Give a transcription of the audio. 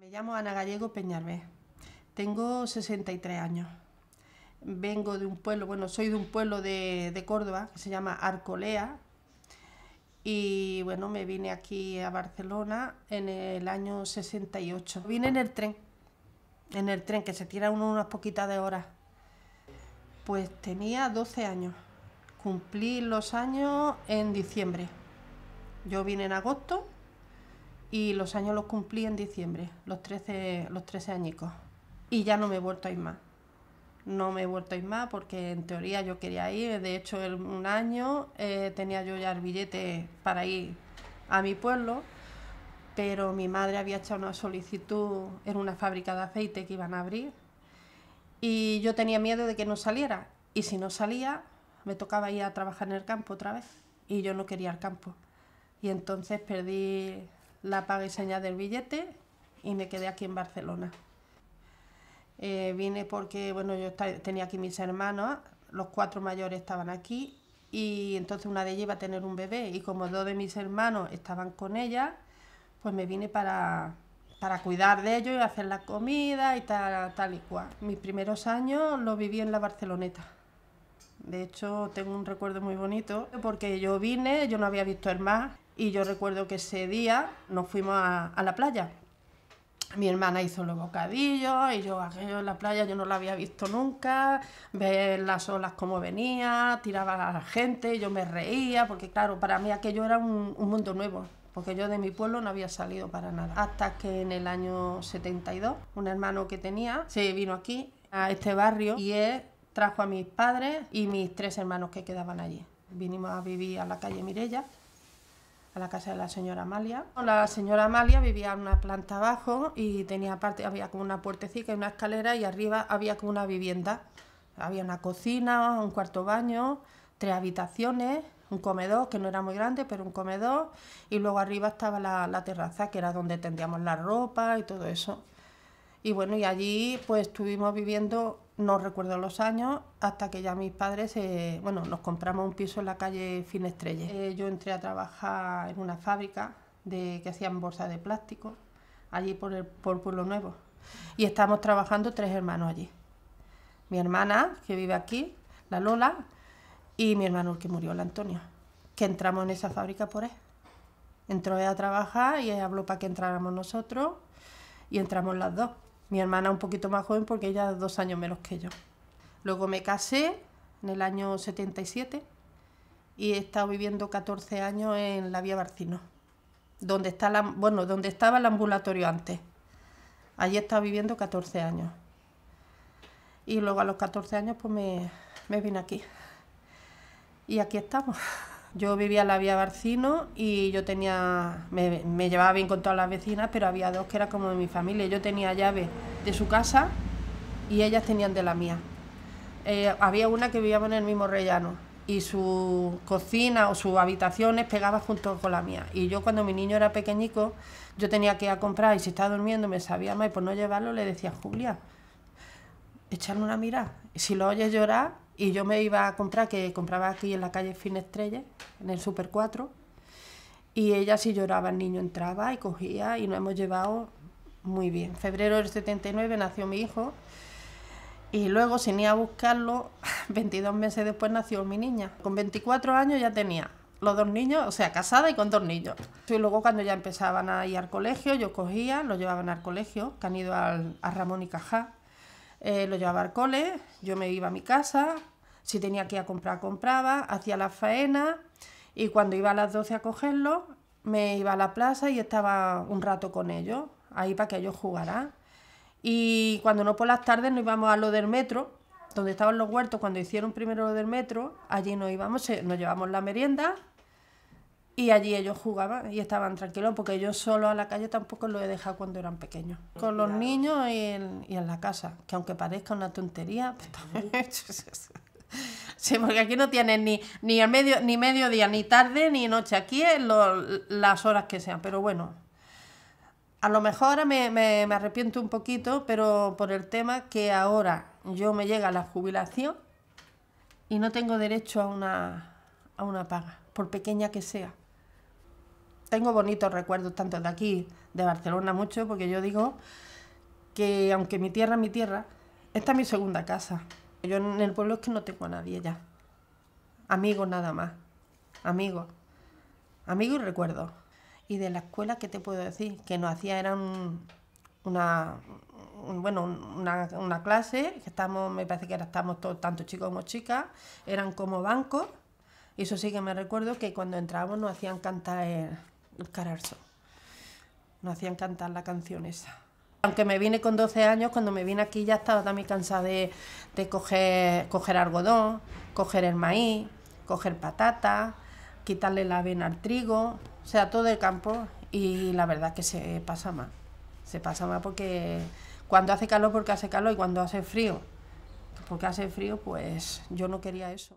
Me llamo Ana Gallego Peñarvé, Tengo 63 años. Vengo de un pueblo, bueno, soy de un pueblo de, de, Córdoba que se llama Arcolea. Y bueno, me vine aquí a Barcelona en el año 68. Vine en el tren, en el tren que se tira uno unas poquitas de horas. Pues tenía 12 años. Cumplí los años en diciembre. Yo vine en agosto y los años los cumplí en diciembre, los 13, los añicos. Y ya no me he vuelto a ir más. No me he vuelto a ir más porque en teoría yo quería ir. De hecho, un año eh, tenía yo ya el billete para ir a mi pueblo, pero mi madre había hecho una solicitud en una fábrica de aceite que iban a abrir y yo tenía miedo de que no saliera. Y si no salía, me tocaba ir a trabajar en el campo otra vez y yo no quería el campo. Y entonces perdí la paga y señal del billete y me quedé aquí en Barcelona. Eh, vine porque, bueno, yo tenía aquí mis hermanos, los cuatro mayores estaban aquí y entonces una de ellas iba a tener un bebé y como dos de mis hermanos estaban con ella, pues me vine para, para cuidar de ellos y hacer la comida y tal, tal y cual. Mis primeros años los viví en la Barceloneta. De hecho, tengo un recuerdo muy bonito porque yo vine, yo no había visto el mar y yo recuerdo que ese día nos fuimos a, la playa. Mi hermana hizo los bocadillos y yo aquello en la playa, yo no la había visto nunca, ver las olas como venía, tiraba a la gente, yo me reía, porque claro, para mí aquello era un, un mundo nuevo, porque yo de mi pueblo no había salido para nada. Hasta que en el año 72, un hermano que tenía se vino aquí, a este barrio, y él trajo a mis padres y mis tres hermanos que quedaban allí. Vinimos a vivir a la calle Mirella a la casa de la señora Amalia. La señora Amalia vivía en una planta abajo y tenía parte, había como una puertecita y una escalera y arriba había como una vivienda. Había una cocina, un cuarto baño, tres habitaciones, un comedor que no era muy grande, pero un comedor y luego arriba estaba la, la terraza que era donde tendíamos la ropa y todo eso. Y bueno, y allí pues estuvimos viviendo, no recuerdo los años, hasta que ya mis padres, bueno, nos compramos un piso en la calle Finestrelle. Eh, yo entré a trabajar en una fábrica de, que hacían bolsas de plástico, allí por, el, por Pueblo Nuevo. Y estamos trabajando tres hermanos allí. Mi hermana, que vive aquí, la Lola, y mi hermano, el que murió, la Antonia, que entramos en esa fábrica por él. Entró él a trabajar y él habló para que entráramos nosotros y entramos las dos mi hermana un poquito más joven porque ella es dos años menos que yo. Luego me casé en el año 77 y he estado viviendo 14 años en la Vía Barcino, donde, está bueno, donde estaba el ambulatorio antes. Allí he estado viviendo 14 años. Y luego a los 14 años pues me, me vine aquí. Y aquí estamos. Yo vivía en la vía Barcino y yo tenía, me, llevaba bien con todas las vecinas, pero había dos que eran como de mi familia. Yo tenía llave de su casa y ellas tenían de la mía. Eh, había una que vivía en el mismo rellano y su cocina o sus habitaciones pegaba junto con la mía. Y yo cuando mi niño era pequeñico, yo tenía que ir a comprar y si estaba durmiendo me sabía mal y por no llevarlo le decía, Julia, echarle una mirada. Si lo oyes llorar, y yo me iba a comprar, que compraba aquí en la calle Finestrella, en el Super 4, y ella si lloraba, el niño entraba y cogía y nos hemos llevado muy bien. En febrero del 79 nació mi hijo y luego, sin ir a buscarlo, 22 meses después nació mi niña. Con 24 años ya tenía los dos niños, o sea, casada y con dos niños. Y luego cuando ya empezaban a ir al colegio, yo cogía, los llevaban al colegio, que han ido al, a Ramón y Cajá, eh, lo llevaba al cole, yo me iba a mi casa, si tenía que ir a comprar, compraba, hacía las faenas y cuando iba a las 12 a cogerlo, me iba a la plaza y estaba un rato con ellos, ahí para que ellos jugaran. Y cuando no por las tardes nos íbamos a lo del metro, donde estaban los huertos, cuando hicieron primero lo del metro, allí nos íbamos, nos llevamos la merienda, y allí ellos jugaban y estaban tranquilos, porque yo solo a la calle tampoco lo he dejado cuando eran pequeños. Con los niños y en, la casa, que aunque parezca una tontería, pues también... Sí, porque aquí no tienen ni, ni, medio, ni mediodía, ni tarde, ni noche. Aquí es las horas que sean. Pero bueno, a lo mejor ahora me, arrepiento un poquito, pero por el tema que ahora yo me llega la jubilación y no tengo derecho a una, a una paga, por pequeña que sea tengo bonitos recuerdos tanto de aquí, de Barcelona mucho, porque yo digo que aunque mi tierra es mi tierra, esta es mi segunda casa. Yo en el pueblo es que no tengo a nadie ya. Amigos nada más. Amigos. Amigos y recuerdos. Y de la escuela, ¿qué te puedo decir? Que nos hacía, era una, bueno, una, clase, que estamos, me parece que era, estábamos todos, tanto chicos como chicas, eran como bancos. Y eso sí que me recuerdo que cuando entrábamos nos hacían cantar el, el Nos hacían cantar la canción esa. Aunque me vine con 12 años, cuando me vine aquí ya estaba también cansada de, coger, algodón, coger el maíz, coger patata, quitarle la avena al trigo, o sea, todo el campo. Y la verdad es que se pasa mal, Se pasa más porque cuando hace calor, porque hace calor, y cuando hace frío, porque hace frío, pues yo no quería eso.